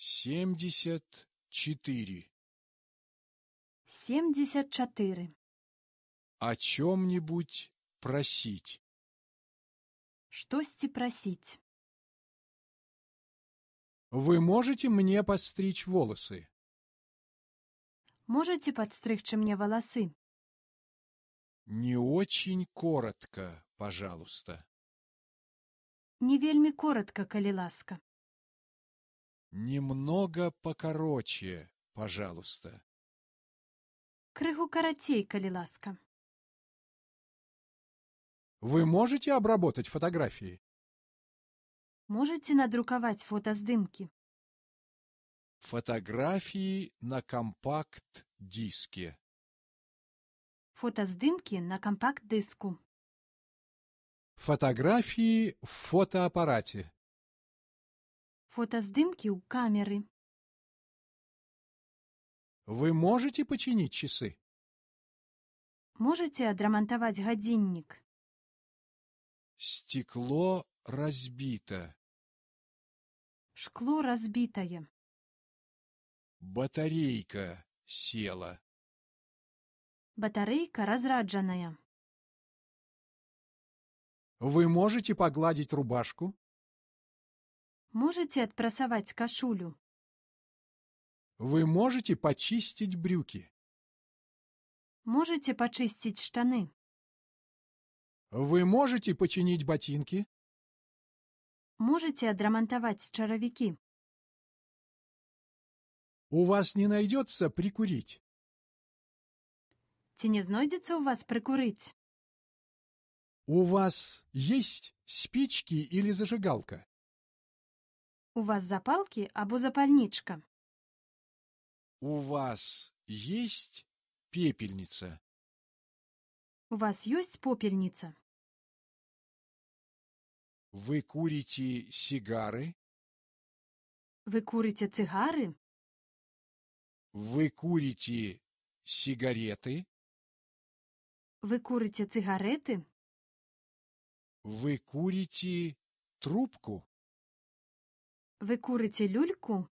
семьдесят четыре. Семьдесят четыре. О чем-нибудь просить. что Штости просить. Вы можете мне подстричь волосы? Можете подстричь мне волосы? Не очень коротко, пожалуйста. Не вельми коротко, коли ласка. Немного покороче, пожалуйста. Крыгу карацей, коли ласка. Вы можете обработать фотографии? Можете надруковать фото с дымки? Фотографии на компакт-диске. Фото с дымки на компакт-диску. Фотографии в фотоаппарате. Фотоздымки у камеры. Вы можете починить часы? Можете отремонтовать годинник? Стекло разбито. Шкло разбитое. Батарейка села. Батарейка разраджаная. Вы можете погладить рубашку? Можете отпрасовать кашулю? Вы можете почистить брюки? Можете почистить штаны? Вы можете починить ботинки? Можете отремонтовать чаровики? У вас не найдется прикурить? Ці не знойдется у вас прикурить? У вас есть спички или зажигалка? У вас запалки або запальничка? У вас есть пепельница? У вас есть попельница? Вы курите сигары? Вы курите цигары? Вы курите сигареты? Вы курите сигареты? Вы курите трубку? Вы курите люльку?